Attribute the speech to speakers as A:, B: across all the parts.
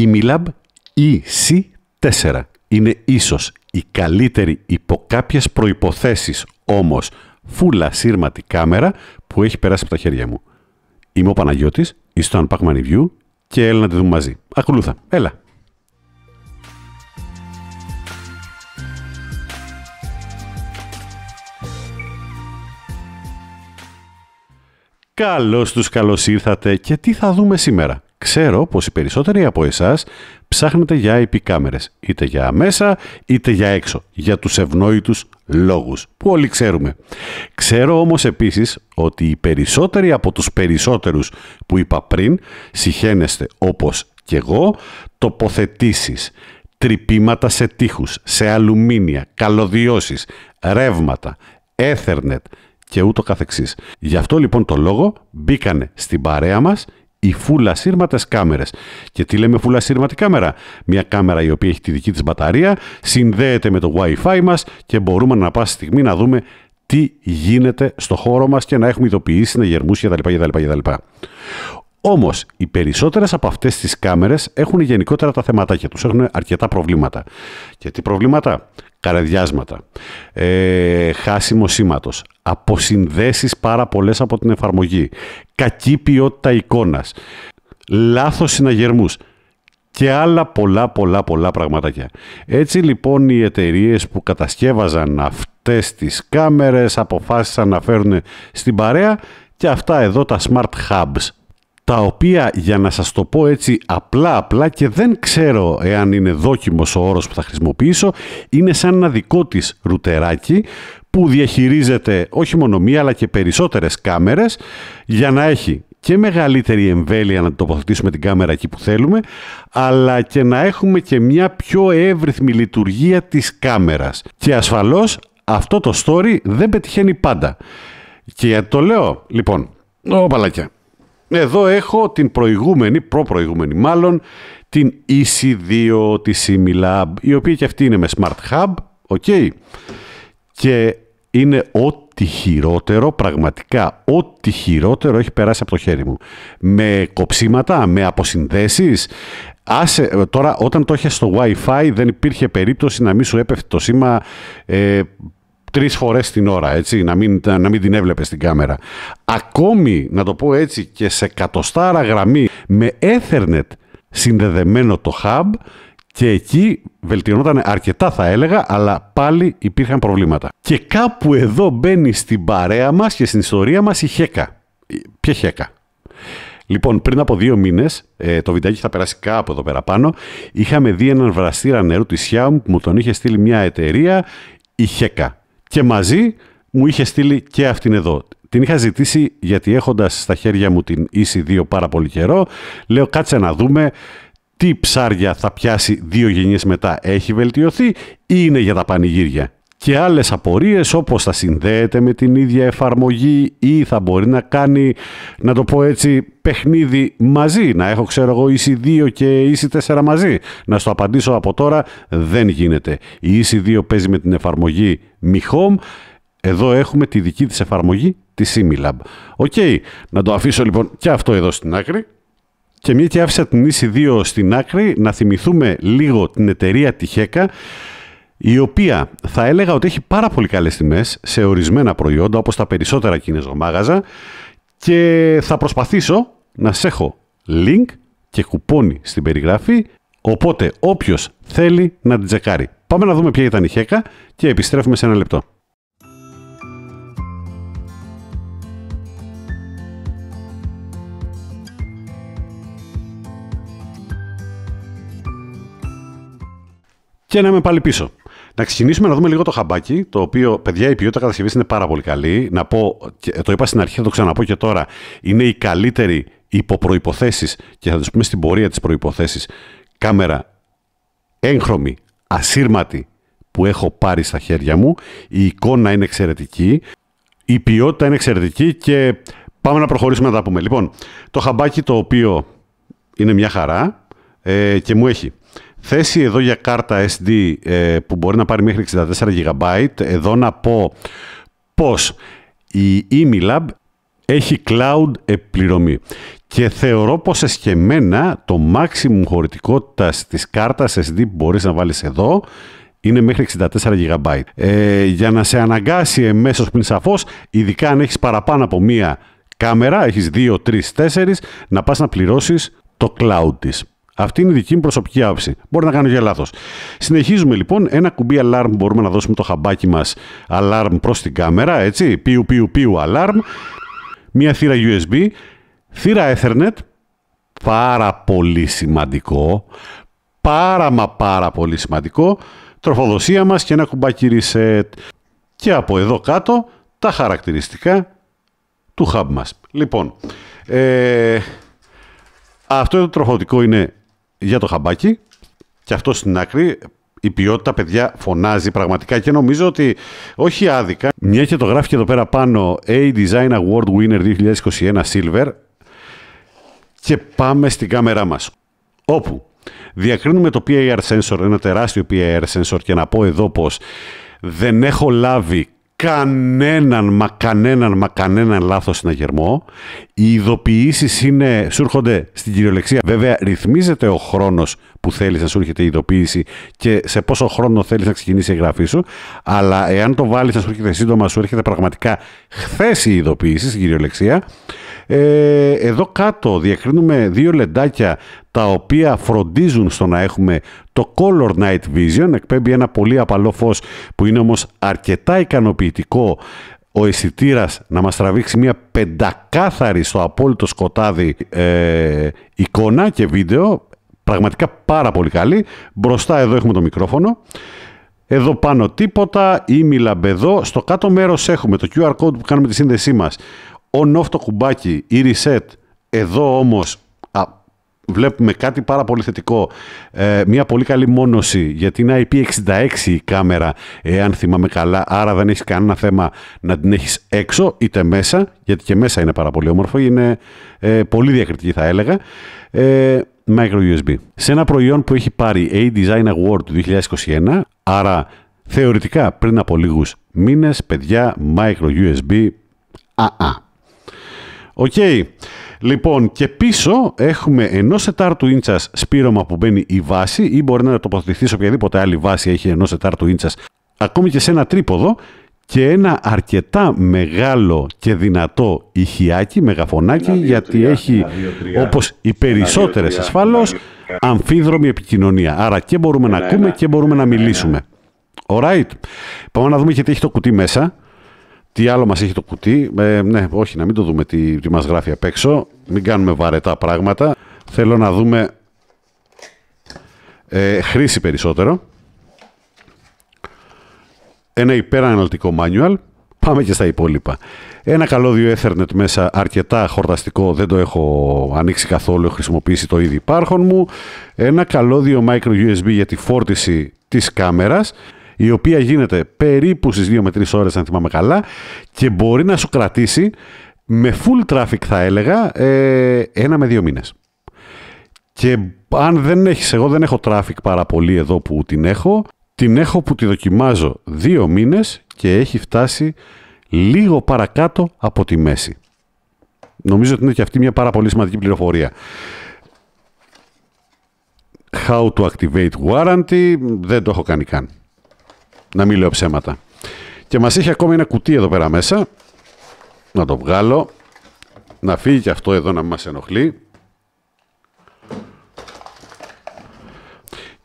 A: Η Η EC4. Είναι ίσως η καλύτερη υπό κάποιες προϋποθέσεις όμως φούλα σύρματη κάμερα που έχει περάσει από τα χέρια μου. Είμαι ο Παναγιώτης, είστε στο Unpack και έλα να τη δούμε μαζί. Ακολούθα. Έλα. Καλώς τους καλώς ήρθατε και τι θα δούμε σήμερα. Ξέρω πως οι περισσότεροι από εσάς ψάχνετε για IP κάμερες, είτε για μέσα είτε για έξω, για τους ευνόητους λόγους που όλοι ξέρουμε. Ξέρω όμως επίσης ότι οι περισσότεροι από τους περισσότερους που είπα πριν συχαίνεστε όπως και εγώ τοποθετήσεις, τρυπήματα σε τείχους, σε αλουμίνια, καλωδιώσεις, ρεύματα, Ethernet και ούτω καθεξής. Γι' αυτό λοιπόν το λόγο μπήκανε στην παρέα μας οι φούλα σύρματες κάμερες. Και τι λέμε φούλα σύρματη κάμερα. Μια κάμερα η οποία έχει τη δική της μπαταρία, συνδέεται με το WiFi μας και μπορούμε να στη στιγμή να δούμε τι γίνεται στο χώρο μας και να έχουμε ειδοποιήσει να κτλ. Όμως, οι περισσότερες από αυτές τις κάμερες έχουν γενικότερα τα θεματάκια τους. Έχουν αρκετά προβλήματα. Και τι προβλήματα, καραδιάσματα, ε, χάσιμος σήματος, αποσυνδέσεις πάρα πολλές από την εφαρμογή, κακή ποιότητα εικόνας, λάθος συναγερμούς και άλλα πολλά πολλά πολλά πραγματάκια. Έτσι λοιπόν οι εταιρείες που κατασκεύαζαν αυτές τις κάμερες αποφάσισαν να φέρουν στην παρέα και αυτά εδώ τα smart hubs τα οποία για να σας το πω έτσι απλά απλά και δεν ξέρω εάν είναι δόκιμος ο όρος που θα χρησιμοποιήσω είναι σαν ένα δικό της ρούτεράκι που διαχειρίζεται όχι μόνο μία αλλά και περισσότερες κάμερες για να έχει και μεγαλύτερη εμβέλεια να τοποθετήσουμε την κάμερα εκεί που θέλουμε αλλά και να έχουμε και μια πιο εύρυθμη λειτουργία της κάμερας και ασφαλώς αυτό το story δεν πετυχαίνει πάντα και το λέω λοιπόν, ο εδώ έχω την προηγούμενη, προπροηγούμενη μάλλον, την EC2 της Similab, η οποία και αυτή είναι με Smart Hub, okay. και είναι ό,τι χειρότερο, πραγματικά ό,τι χειρότερο έχει περάσει από το χέρι μου. Με κοψίματα, με αποσυνδέσεις, Άσε, ε, τώρα όταν το είχες στο Wi-Fi δεν υπήρχε περίπτωση να μην σου έπεφτε το σήμα ε, τρεις φορές την ώρα, έτσι, να μην, να μην την έβλεπες στην κάμερα. Ακόμη, να το πω έτσι, και σε κατοστάρα γραμμή με Ethernet συνδεδεμένο το hub και εκεί βελτιωνόταν αρκετά θα έλεγα, αλλά πάλι υπήρχαν προβλήματα. Και κάπου εδώ μπαίνει στην παρέα μας και στην ιστορία μας η Χέκα. Ποια Χέκα. Λοιπόν, πριν από δύο μήνες, ε, το βιντεάκι θα περάσει κάπου εδώ πέρα πάνω, είχαμε δει έναν βραστήρα νερού της που μου τον είχε στείλει μια εταιρεία, η Χέκα. Και μαζί μου είχε στείλει και αυτήν εδώ. Την είχα ζητήσει γιατί έχοντας στα χέρια μου την ec δύο πάρα πολύ καιρό, λέω κάτσε να δούμε τι ψάρια θα πιάσει δύο γενιές μετά. Έχει βελτιωθεί ή είναι για τα πανηγύρια και άλλες απορίες όπως θα συνδέεται με την ίδια εφαρμογή ή θα μπορεί να κάνει, να το πω έτσι, παιχνίδι μαζί. Να έχω ξέρω εγώ εγώ 2 και ec 4 μαζί. Να στο απαντήσω από τώρα δεν γίνεται. Η ec 2 παίζει με την εφαρμογή Mi Home. Εδώ έχουμε τη δική της εφαρμογή, τη Similab. Οκ, okay. να το αφήσω λοιπόν και αυτό εδώ στην άκρη. Και μια και άφησα την ec 2 στην άκρη, να θυμηθούμε λίγο την εταιρεία Τιχέκα, η οποία θα έλεγα ότι έχει πάρα πολύ καλές τιμές σε ορισμένα προϊόντα, όπως τα περισσότερα κινέζο μάγαζα, και θα προσπαθήσω να σε έχω link και κουπόνι στην περιγραφή, οπότε όποιος θέλει να την τσεκάρει. Πάμε να δούμε ποια ήταν η χέκα και επιστρέφουμε σε ένα λεπτό. Και να είμαι πάλι πίσω. Να ξεκινήσουμε να δούμε λίγο το χαμπάκι, το οποίο, παιδιά, η ποιότητα κατασκευής είναι πάρα πολύ καλή. Να πω, ε, το είπα στην αρχή, θα το ξαναπώ και τώρα, είναι η καλύτερη υποπροϋποθέσεις και θα τους πούμε στην πορεία της προϋποθέσεις κάμερα έγχρωμη, ασύρματη που έχω πάρει στα χέρια μου. Η εικόνα είναι εξαιρετική, η ποιότητα είναι εξαιρετική και πάμε να προχωρήσουμε να τα πούμε. Λοιπόν, το χαμπάκι το οποίο είναι μια χαρά ε, και μου έχει Θέση εδώ για κάρτα SD ε, που μπορεί να πάρει μέχρι 64 GB. Εδώ να πω πως η Emilab έχει cloud επιπληρωμή. Και θεωρώ πως εσχεμένα το maximum χωρητικότητας της κάρτας SD που μπορείς να βάλεις εδώ είναι μέχρι 64 GB. Ε, για να σε αναγκάσει εμέσως πριν σαφώς, ειδικά αν έχεις παραπάνω από μία κάμερα, έχεις 2, 3, 4, να πας να πληρώσεις το cloud της. Αυτή είναι η δική μου προσωπική άποψη. Μπορεί να κάνω και λάθος. Συνεχίζουμε λοιπόν. Ένα κουμπί alarm μπορούμε να δώσουμε το χαμπάκι μας alarm προς την κάμερα. Έτσι. Πιου, πιου, πιου, alarm. Μία θύρα USB. Θύρα Ethernet. Πάρα πολύ σημαντικό. Πάρα μα πάρα πολύ σημαντικό. Τροφοδοσία μας και ένα κουμπάκι reset. Και από εδώ κάτω τα χαρακτηριστικά του hub μας. Λοιπόν, ε, αυτό το τροφοδοτικό είναι για το χαμπάκι. Και αυτό στην άκρη η ποιότητα, παιδιά, φωνάζει πραγματικά και νομίζω ότι όχι άδικα. Μια και το γράφει και εδώ πέρα πάνω A Design Award Winner 2021 Silver και πάμε στην κάμερά μας. Όπου διακρίνουμε το PIR sensor, ένα τεράστιο PIR sensor και να πω εδώ πως δεν έχω λάβει κανέναν, μα κανέναν, μα κανέναν λάθος συναγερμό. Οι ειδοποιήσεις είναι, σου έρχονται στην κυριολεξία. Βέβαια, ρυθμίζεται ο χρόνος που θέλεις να σου έρχεται η ειδοποίηση και σε πόσο χρόνο θέλεις να ξεκινήσει η εγγραφή σου. Αλλά εάν το βάλεις να σου έρχεται σύντομα, σου έρχεται πραγματικά χθες η ειδοποίηση στην κυριολεξία. Ε, εδώ κάτω διακρίνουμε δύο λεντάκια τα οποία φροντίζουν στο να έχουμε το Color Night Vision, εκπέμπει ένα πολύ απαλό φως που είναι όμως αρκετά ικανοποιητικό ο αισθητήρας να μας τραβήξει μια πεντακάθαρη στο απόλυτο σκοτάδι ε, εικόνα και βίντεο, πραγματικά πάρα πολύ καλή. Μπροστά εδώ έχουμε το μικρόφωνο. Εδώ πάνω τίποτα, ή Στο κάτω μέρος έχουμε το QR code που κάνουμε τη σύνδεσή μας. On-off το κουμπάκι ή reset. Εδώ όμως βλέπουμε κάτι πάρα πολύ θετικό. Ε, μια πολύ καλή για την είναι IP66 η κάμερα, εάν θυμάμαι καλά, άρα δεν έχεις κανένα θέμα να την έχεις έξω είτε μέσα, γιατί και μέσα είναι πάρα πολύ όμορφο, είναι ε, πολύ διακριτική θα έλεγα. Ε, micro USB. Σε ένα προϊόν που έχει πάρει A Design Award του 2021, άρα θεωρητικά πριν από λίγους μήνες παιδιά, micro USB, α, α. Οκ. Okay. Λοιπόν, και πίσω έχουμε ενός τετάρτου ίντσας σπήρωμα που μπαίνει η βάση ή μπορεί να τοποθετηθεί σε οποιαδήποτε άλλη βάση έχει ενός τετάρτου ίντσας, ακόμη και σε ένα τρίποδο και ένα αρκετά μεγάλο και δυνατό ηχιάκι, μεγαφωνάκι, γιατί έχει, όπω όπως οι περισσότερες ασφαλώς, αμφίδρομη επικοινωνία. Άρα και μπορούμε να ακούμε και μπορούμε να μιλήσουμε. Alright. Πάμε να δούμε γιατί έχει το κουτί μέσα. Τι άλλο μας έχει το κουτί. Ε, ναι, όχι, να μην το δούμε τι, τι μας γράφει απ' έξω. Μην κάνουμε βαρετά πράγματα. Θέλω να δούμε ε, χρήση περισσότερο. Ένα υπεραναλυτικό manual. Πάμε και στα υπόλοιπα. Ένα καλώδιο Ethernet μέσα, αρκετά χορταστικό, δεν το έχω ανοίξει καθόλου, έχω χρησιμοποιήσει το ήδη υπάρχον μου. Ένα καλώδιο micro USB για τη φόρτιση της κάμερας η οποία γίνεται περίπου στις 2 με 3 ώρες αν θυμάμαι καλά και μπορεί να σου κρατήσει με full traffic θα έλεγα ε, ένα με δύο μήνες. Και αν δεν έχεις, εγώ δεν έχω traffic πάρα πολύ εδώ που την έχω, την έχω που τη δοκιμάζω δύο μήνες και έχει φτάσει λίγο παρακάτω από τη μέση. Νομίζω ότι είναι και αυτή μια πάρα πολύ σημαντική πληροφορία. How to activate warranty, δεν το έχω κάνει καν. Να μην λέω ψέματα. Και μας είχε ακόμα ένα κουτί εδώ πέρα μέσα. Να το βγάλω. Να φύγει και αυτό εδώ να μην μας ενοχλεί.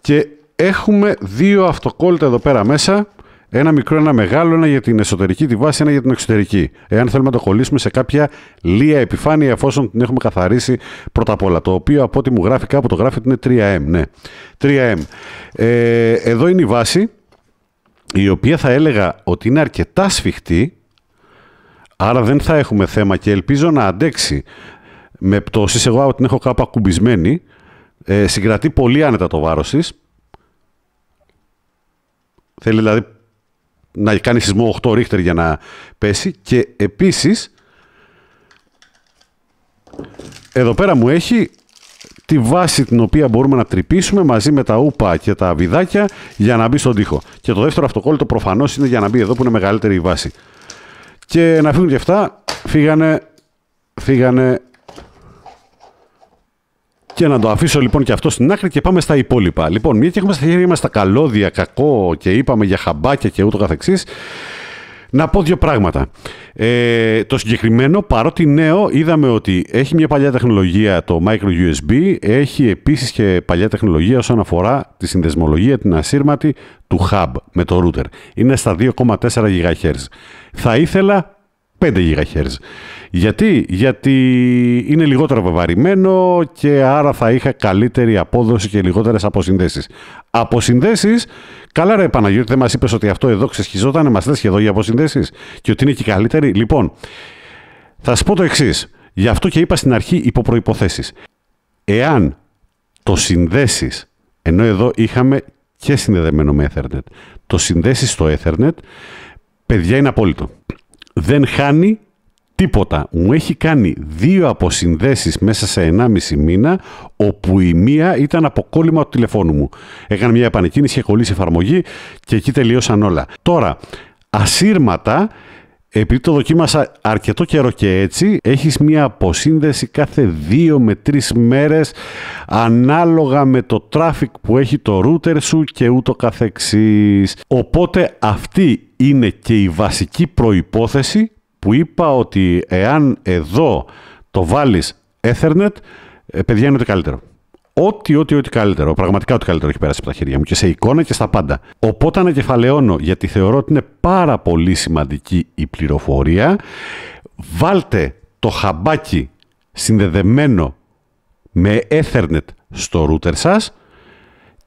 A: Και έχουμε δύο αυτοκόλλητα εδώ πέρα μέσα. Ένα μικρό, ένα μεγάλο, ένα για την εσωτερική τη βάση, ένα για την εξωτερική. Εάν θέλουμε να το κολλήσουμε σε κάποια λία επιφάνεια, εφόσον την έχουμε καθαρίσει πρώτα απ' όλα. Το οποίο από ό,τι μου γράφει κάπου το γράφει είναι 3M. Ναι. 3M. Ε, εδώ είναι η βάση η οποία θα έλεγα ότι είναι αρκετά σφιχτή, άρα δεν θα έχουμε θέμα και ελπίζω να αντέξει με πτώσεις, εγώ την έχω κάπου ακουμπισμένη, ε, συγκρατεί πολύ άνετα το βάρος της. Θέλει δηλαδή να κάνει σεισμό 8 ρίχτερ για να πέσει και επίσης εδώ πέρα μου έχει τη βάση την οποία μπορούμε να τρυπήσουμε μαζί με τα ούπα και τα βιδάκια για να μπει στον τοίχο. Και το δεύτερο αυτοκόλλητο προφανώς είναι για να μπει εδώ που είναι μεγαλύτερη η βάση. Και να φύγουν και αυτά, φύγανε, φύγανε και να το αφήσω λοιπόν και αυτό στην άκρη και πάμε στα υπόλοιπα. Λοιπόν, μια και έχουμε στα χέρια μας τα καλώδια, κακό και είπαμε για χαμπάκια και ούτω καθεξής, να πω δύο πράγματα. Ε, το συγκεκριμένο, παρότι νέο, είδαμε ότι έχει μια παλιά τεχνολογία το micro USB, έχει επίσης και παλιά τεχνολογία όσον αφορά τη συνδεσμολογία, την ασύρματη του hub με το router. Είναι στα 2,4 GHz. Θα ήθελα 5 GHz. Γιατί, γιατί είναι λιγότερο βαβαρημένο και άρα θα είχα καλύτερη απόδοση και λιγότερες αποσυνδέσεις. Αποσυνδέσεις, καλά ρε Παναγιώτη, δεν μας είπες ότι αυτό εδώ ξεσχιζόταν, μας λε και εδώ για αποσυνδεσει. και ότι είναι και καλύτερη. Λοιπόν, θα σου πω το εξής. Γι' αυτό και είπα στην αρχή υποπροποθέσει. Εάν το συνδέσεις, ενώ εδώ είχαμε και συνδεδεμένο με Ethernet, το συνδέσεις στο Ethernet, παιδιά είναι απόλυτο. Δεν χάνει Τίποτα. Μου έχει κάνει δύο αποσυνδέσεις μέσα σε 1,5 μήνα, όπου η μία ήταν από κόλλημα του τηλεφώνου μου. Έκανα μια επανεκκίνηση, είχε κολλήσει εφαρμογή και εκεί τελείωσαν όλα. Τώρα, ασύρματα, επειδή το δοκίμασα αρκετό καιρό και έτσι, έχεις μία αποσύνδεση κάθε δύο με τρεις μέρες ανάλογα με το traffic που έχει το router σου και ούτω καθεξής. Οπότε αυτή είναι και η βασική προϋπόθεση που είπα ότι εάν εδώ το βάλεις Ethernet, ε, παιδιά είναι ότι καλύτερο. Ό,τι, ό,τι, ό,τι καλύτερο. Πραγματικά ό,τι καλύτερο έχει πέρασει από τα χέρια μου και σε εικόνα και στα πάντα. Οπότε ανακεφαλαιώνω γιατί θεωρώ ότι είναι πάρα πολύ σημαντική η πληροφορία. Βάλτε το χαμπάκι συνδεδεμένο με Ethernet στο router σας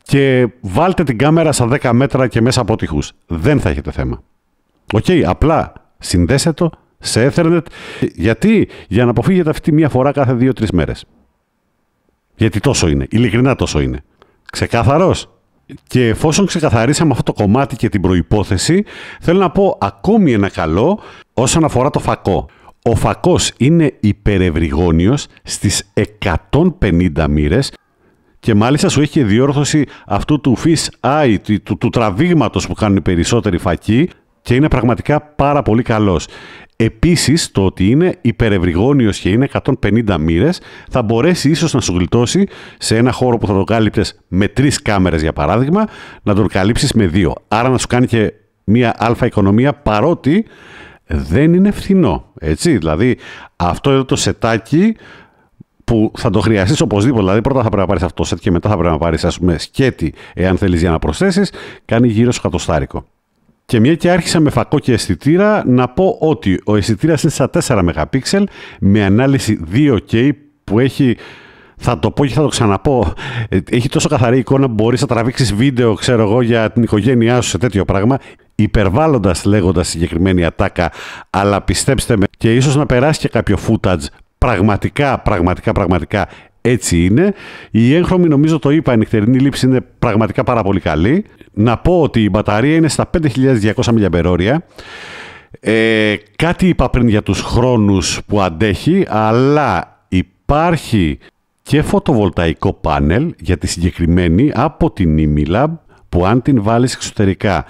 A: και βάλτε την κάμερα στα 10 μέτρα και μέσα από τείχους. Δεν θα έχετε θέμα. Οκ, okay, απλά συνδέσετε το σε Ethernet. Γιατί, για να αποφύγετε αυτή μία φορά κάθε δύο-τρει μέρες. Γιατί τόσο είναι. Ειλικρινά τόσο είναι. Ξεκάθαρος. Και εφόσον ξεκαθαρίσαμε αυτό το κομμάτι και την προϋπόθεση, θέλω να πω ακόμη ένα καλό όσον αφορά το φακό. Ο φακός είναι υπερευρυγόνιος στις 150 μοίρες και μάλιστα σου έχει και διόρθωση αυτού του fish eye, του, του, του τραβήγματος που κάνουν οι περισσότεροι φακοί και είναι πραγματικά πάρα πολύ καλός. Επίσης, το ότι είναι υπερευρυγόνιος και είναι 150 μοίρες θα μπορέσει ίσως να σου γλιτώσει σε ένα χώρο που θα το κάλυπτες με τρεις κάμερες, για παράδειγμα, να τον καλύψεις με δύο. Άρα να σου κάνει και μία αλφα οικονομία παρότι δεν είναι φθηνό. Έτσι, δηλαδή αυτό εδώ το σετάκι που θα το χρειαστείς οπωσδήποτε. Δηλαδή, πρώτα θα πρέπει να πάρεις αυτό το σετ και μετά θα πρέπει να πάρεις, ας πούμε, σκέτη, εάν θέλεις για να προσθέσεις, κάνει γύρω στο κατοστάρικο. Και μια και άρχισα με φακό και αισθητήρα, να πω ότι ο αισθητήρας είναι στα 4 MP με ανάλυση 2K που έχει θα το πω και θα το ξαναπώ. Ε, έχει τόσο καθαρή εικόνα που μπορείς να τραβήξεις βίντεο, ξέρω εγώ, για την οικογένειά σου σε τέτοιο πράγμα. Υπερβάλλοντας λέγοντας συγκεκριμένη ατάκα, αλλά πιστέψτε με, και ίσως να περάσει και κάποιο footage. Πραγματικά, πραγματικά, πραγματικά έτσι είναι. Η έγχρωμη, νομίζω το είπα, η νυχτερινή λήψη είναι πραγματικά πάρα πολύ καλή. Να πω ότι η μπαταρία είναι στα 5.200 mAh. Ε, κάτι είπα πριν για τους χρόνους που αντέχει, αλλά υπάρχει και φωτοβολταϊκό πάνελ για τη συγκεκριμένη από την Imilab που αν την βάλεις εξωτερικά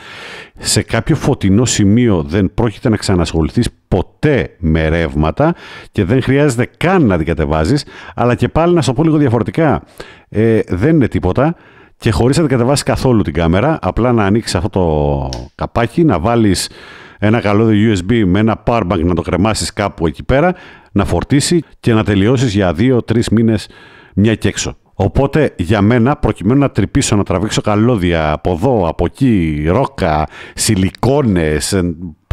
A: σε κάποιο φωτεινό σημείο δεν πρόκειται να ξανασχοληθείς ποτέ με ρεύματα και δεν χρειάζεται καν να την κατεβάζεις αλλά και πάλι να σου πω λίγο διαφορετικά ε, δεν είναι τίποτα και χωρίς να την καθόλου την κάμερα, απλά να ανοίξεις αυτό το καπάκι, να βάλεις ένα καλώδιο USB με ένα bank να το κρεμάσεις κάπου εκεί πέρα, να φορτίσει και να τελειώσεις για 2-3 μήνες μια και έξω. Οπότε για μένα, προκειμένου να τρυπήσω, να τραβήξω καλώδια από εδώ, από εκεί, ρόκα, σιλικόνες,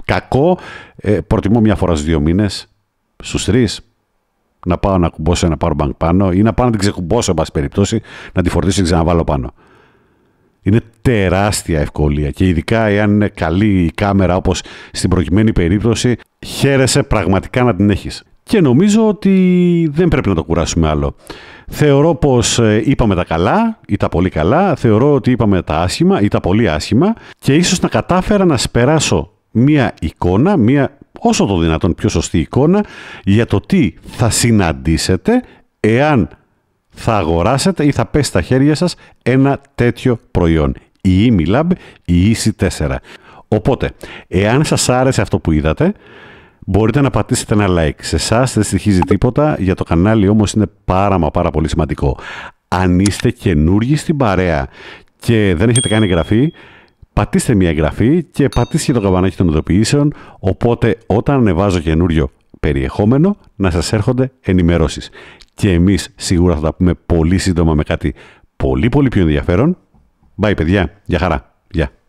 A: κακό, ε, προτιμώ μια φορά στους δύο μήνες, στους τρεις, να πάω να κουμπώσω ένα power bank πάνω ή να πάω να την ξεκουμπώσω, εν περιπτώσει, να τη φορτίσω και ξαναβάλω πάνω. Είναι τεράστια ευκολία και ειδικά εάν είναι καλή η κάμερα όπως στην προκειμένη περίπτωση χαίρεσαι πραγματικά να την έχεις. Και νομίζω ότι δεν πρέπει να το κουράσουμε άλλο. Θεωρώ πως ε, είπαμε τα καλά ή τα πολύ καλά, θεωρώ ότι είπαμε τα άσχημα ή τα πολύ άσχημα και ίσως να κατάφερα να σπεράσω μία εικόνα, μία όσο το δυνατόν πιο σωστή εικόνα για το τι θα συναντήσετε εάν θα αγοράσετε ή θα πέσει στα χέρια σας ένα τέτοιο προϊόν. Η EMI Lab, η EC4. Οπότε, εάν σας άρεσε αυτό που είδατε, μπορείτε να πατήσετε ένα like. Σε εσάς δεν στοιχίζει τίποτα, για το κανάλι όμως είναι πάρα μα πάρα πολύ σημαντικό. Αν είστε καινούργοι στην παρέα και δεν έχετε κάνει εγγραφή, πατήστε μια εγγραφή και πατήστε το καμπανάκι των ειδοποιήσεων, οπότε όταν ανεβάζω καινούριο περιεχόμενο να σας έρχονται ενημερώσεις. Και εμείς σίγουρα θα τα πούμε πολύ σύντομα με κάτι πολύ πολύ πιο ενδιαφέρον. Bye παιδιά, για χαρά, γεια.